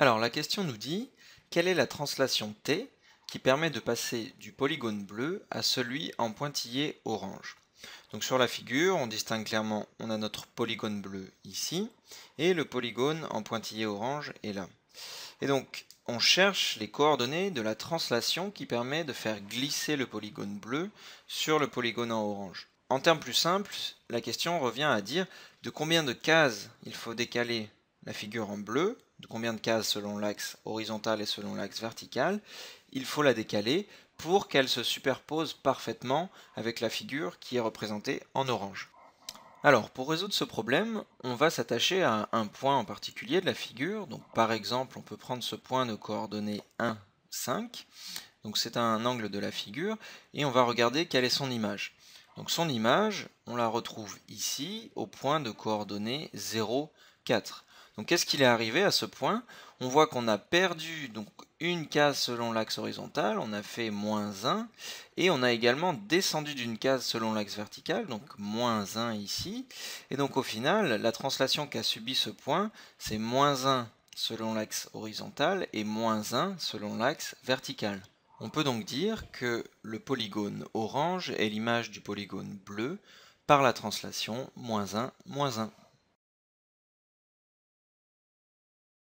Alors la question nous dit quelle est la translation T qui permet de passer du polygone bleu à celui en pointillé orange. Donc sur la figure, on distingue clairement, on a notre polygone bleu ici, et le polygone en pointillé orange est là. Et donc on cherche les coordonnées de la translation qui permet de faire glisser le polygone bleu sur le polygone en orange. En termes plus simples, la question revient à dire de combien de cases il faut décaler la figure en bleu, de combien de cases selon l'axe horizontal et selon l'axe vertical, il faut la décaler pour qu'elle se superpose parfaitement avec la figure qui est représentée en orange. Alors, pour résoudre ce problème, on va s'attacher à un point en particulier de la figure. Donc, par exemple, on peut prendre ce point de coordonnées 1, 5. Donc, c'est un angle de la figure. Et on va regarder quelle est son image. Donc, son image, on la retrouve ici, au point de coordonnées 0, 4. Donc qu'est-ce qu'il est arrivé à ce point On voit qu'on a perdu donc une case selon l'axe horizontal, on a fait moins 1, et on a également descendu d'une case selon l'axe vertical, donc moins 1 ici. Et donc au final, la translation qu'a subi ce point, c'est moins 1 selon l'axe horizontal et moins 1 selon l'axe vertical. On peut donc dire que le polygone orange est l'image du polygone bleu par la translation moins 1, moins 1.